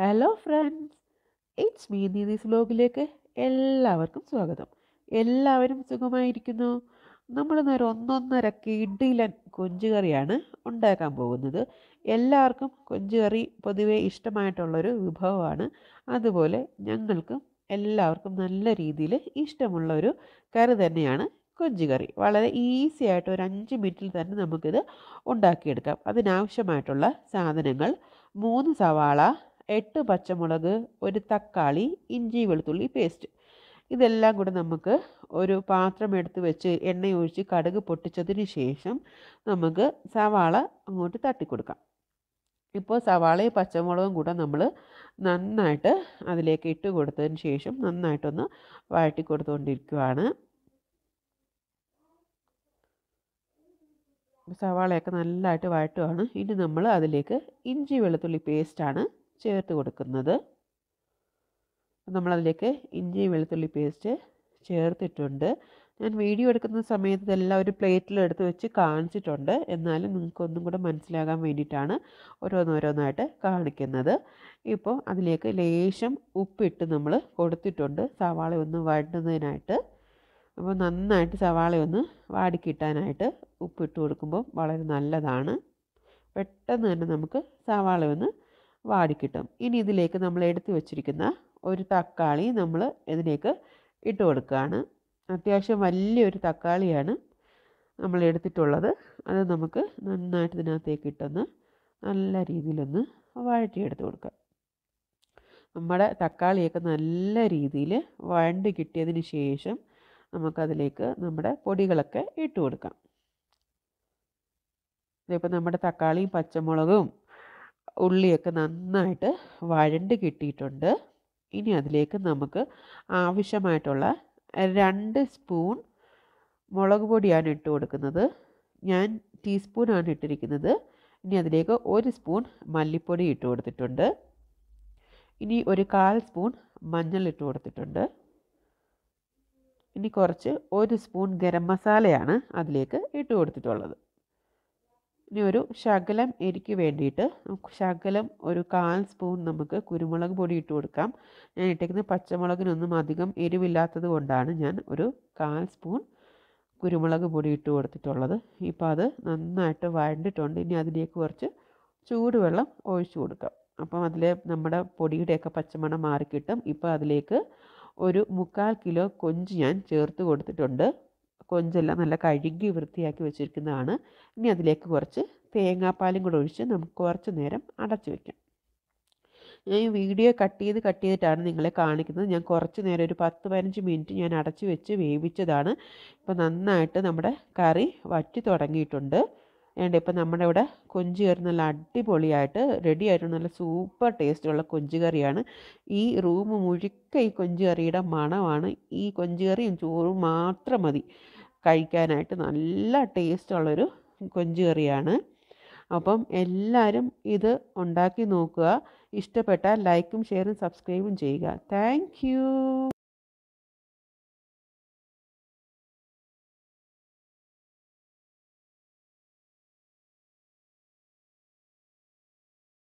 hello friends it's me Neethi's വ്ലോഗിലേക്ക് എല്ലാവർക്കും സ്വാഗതം എല്ലാവരും സുഖമായിരിക്കുന്നു നമ്മളിന്ന് ഒരു ഒന്നൊന്നര കിടിലൻ കൊഞ്ചുകറിയാണ് ഉണ്ടാക്കാൻ പോകുന്നത് എല്ലാവർക്കും കൊഞ്ചുകറി പൊതുവേ ഇഷ്ടമായിട്ടുള്ളൊരു വിഭവമാണ് അതുപോലെ ഞങ്ങൾക്കും എല്ലാവർക്കും നല്ല രീതിയിൽ ഇഷ്ടമുള്ളൊരു കറി തന്നെയാണ് കൊഞ്ചുകറി വളരെ ഈസി ആയിട്ട് ഒരു അഞ്ച് മിനിറ്റിൽ തന്നെ നമുക്കിത് ഉണ്ടാക്കിയെടുക്കാം അതിനാവശ്യമായിട്ടുള്ള സാധനങ്ങൾ മൂന്ന് സവാള എട്ട് പച്ചമുളക് ഒരു തക്കാളി ഇഞ്ചി വെളുത്തുള്ളി പേസ്റ്റ് ഇതെല്ലാം കൂടെ നമുക്ക് ഒരു പാത്രം എടുത്ത് വെച്ച് എണ്ണയൊഴിച്ച് കടുക് പൊട്ടിച്ചതിന് ശേഷം നമുക്ക് സവാള അങ്ങോട്ട് തട്ടിക്കൊടുക്കാം ഇപ്പോൾ സവാളയും പച്ചമുളകും കൂടെ നമ്മൾ നന്നായിട്ട് അതിലേക്ക് ഇട്ട് കൊടുത്തതിന് ശേഷം നന്നായിട്ടൊന്ന് വഴറ്റി കൊടുത്തുകൊണ്ടിരിക്കുവാണ് സവാളയൊക്കെ നല്ലതായിട്ട് വഴറ്റുവാണ് ഇനി നമ്മൾ അതിലേക്ക് ഇഞ്ചി വെളുത്തുള്ളി പേസ്റ്റാണ് ചേർത്ത് കൊടുക്കുന്നത് നമ്മളതിലേക്ക് ഇഞ്ചി വെളുത്തുള്ളി പേസ്റ്റ് ചേർത്തിട്ടുണ്ട് ഞാൻ വീഡിയോ എടുക്കുന്ന സമയത്ത് ഇതെല്ലാം ഒരു പ്ലേറ്റിൽ എടുത്ത് വെച്ച് കാണിച്ചിട്ടുണ്ട് എന്നാലും നിങ്ങൾക്കൊന്നും കൂടെ മനസ്സിലാകാൻ വേണ്ടിയിട്ടാണ് ഓരോന്നോരോന്നായിട്ട് കാണിക്കുന്നത് ഇപ്പോൾ അതിലേക്ക് ലേശം ഉപ്പിട്ട് നമ്മൾ കൊടുത്തിട്ടുണ്ട് സവാള ഒന്ന് വഴണ്ടുന്നതിനായിട്ട് അപ്പോൾ നന്നായിട്ട് സവാള ഒന്ന് വാടിക്കിട്ടാനായിട്ട് ഉപ്പിട്ട് കൊടുക്കുമ്പോൾ വളരെ നല്ലതാണ് പെട്ടെന്ന് തന്നെ നമുക്ക് സവാള ഒന്ന് വാടിക്കിട്ടും ഇനി ഇതിലേക്ക് നമ്മൾ എടുത്തു വച്ചിരിക്കുന്ന ഒരു തക്കാളി നമ്മൾ ഇതിലേക്ക് ഇട്ട് കൊടുക്കുകയാണ് അത്യാവശ്യം വലിയൊരു തക്കാളിയാണ് നമ്മൾ എടുത്തിട്ടുള്ളത് അത് നമുക്ക് നന്നായിട്ട് ഇതിനകത്തേക്ക് ഇട്ടൊന്ന് നല്ല രീതിയിലൊന്ന് വഴറ്റിയെടുത്ത് കൊടുക്കാം നമ്മുടെ തക്കാളിയൊക്കെ നല്ല രീതിയിൽ വഴണ്ട് കിട്ടിയതിന് ശേഷം നമുക്കതിലേക്ക് നമ്മുടെ പൊടികളൊക്കെ ഇട്ട് കൊടുക്കാം ഇതിപ്പോൾ നമ്മുടെ തക്കാളിയും പച്ചമുളകും ഉള്ളിയൊക്കെ നന്നായിട്ട് വഴണ്ട് കിട്ടിയിട്ടുണ്ട് ഇനി അതിലേക്ക് നമുക്ക് ആവശ്യമായിട്ടുള്ള രണ്ട് സ്പൂൺ മുളക് പൊടിയാണ് ഇട്ട് കൊടുക്കുന്നത് ഞാൻ ടീസ്പൂണാണ് ഇട്ടിരിക്കുന്നത് ഇനി അതിലേക്ക് ഒരു സ്പൂൺ മല്ലിപ്പൊടി ഇട്ട് കൊടുത്തിട്ടുണ്ട് ഇനി ഒരു കാൽ സ്പൂൺ മഞ്ഞൾ ഇട്ട് കൊടുത്തിട്ടുണ്ട് ഇനി കുറച്ച് ഒരു സ്പൂൺ ഗരം മസാലയാണ് അതിലേക്ക് ഇട്ട് കൊടുത്തിട്ടുള്ളത് ഇനി ഒരു ശകലം എരിക്ക് വേണ്ടിയിട്ട് ശകലം ഒരു കാൽ സ്പൂൺ നമുക്ക് കുരുമുളക് പൊടി ഇട്ട് കൊടുക്കാം ഞാൻ ഇട്ടേക്കുന്ന പച്ചമുളകിനൊന്നും അധികം എരിവില്ലാത്തത് കൊണ്ടാണ് ഞാൻ ഒരു കാൽ സ്പൂൺ കുരുമുളക് പൊടി ഇട്ട് കൊടുത്തിട്ടുള്ളത് ഇപ്പോൾ അത് നന്നായിട്ട് വഴണ്ടിട്ടുണ്ട് ഇനി അതിലേക്ക് കുറച്ച് ചൂടുവെള്ളം ഒഴിച്ചു കൊടുക്കാം അപ്പം അതിൽ നമ്മുടെ പൊടിയുടെയൊക്കെ പച്ചമണം മാറിക്കിട്ടും ഇപ്പോൾ അതിലേക്ക് ഒരു മുക്കാൽ കിലോ കൊഞ്ച് ഞാൻ ചേർത്ത് കൊടുത്തിട്ടുണ്ട് കൊഞ്ചെല്ലാം നല്ല കഴുകി വൃത്തിയാക്കി വെച്ചിരിക്കുന്നതാണ് ഇനി അതിലേക്ക് കുറച്ച് തേങ്ങാപ്പാലും കൂടെ ഒഴിച്ച് നമുക്ക് കുറച്ച് നേരം അടച്ചു വയ്ക്കാം ഞാൻ ഈ വീഡിയോ കട്ട് ചെയ്ത് കട്ട് ചെയ്തിട്ടാണ് നിങ്ങളെ കാണിക്കുന്നത് ഞാൻ കുറച്ച് നേരം ഒരു പത്ത് പതിനഞ്ച് മിനിറ്റ് ഞാൻ അടച്ചു വെച്ച് വേവിച്ചതാണ് ഇപ്പോൾ നന്നായിട്ട് നമ്മുടെ കറി വറ്റി തുടങ്ങിയിട്ടുണ്ട് വേണ്ട ഇപ്പം നമ്മുടെ ഇവിടെ കൊഞ്ച് കറി നല്ല അടിപൊളിയായിട്ട് റെഡി ആയിട്ട് നല്ല സൂപ്പർ ടേസ്റ്റുള്ള കൊഞ്ച് കറിയാണ് ഈ റൂം മുഴുക്ക ഈ കൊഞ്ച് കറിയുടെ മണമാണ് ഈ കൊഞ്ച് കറിയും ചോറും മാത്രം മതി കഴിക്കാനായിട്ട് നല്ല ടേസ്റ്റുള്ളൊരു കൊഞ്ച് കറിയാണ് അപ്പം എല്ലാവരും ഇത് ഉണ്ടാക്കി നോക്കുക ഇഷ്ടപ്പെട്ടാൽ ലൈക്കും ഷെയറും സബ്സ്ക്രൈബും ചെയ്യുക താങ്ക്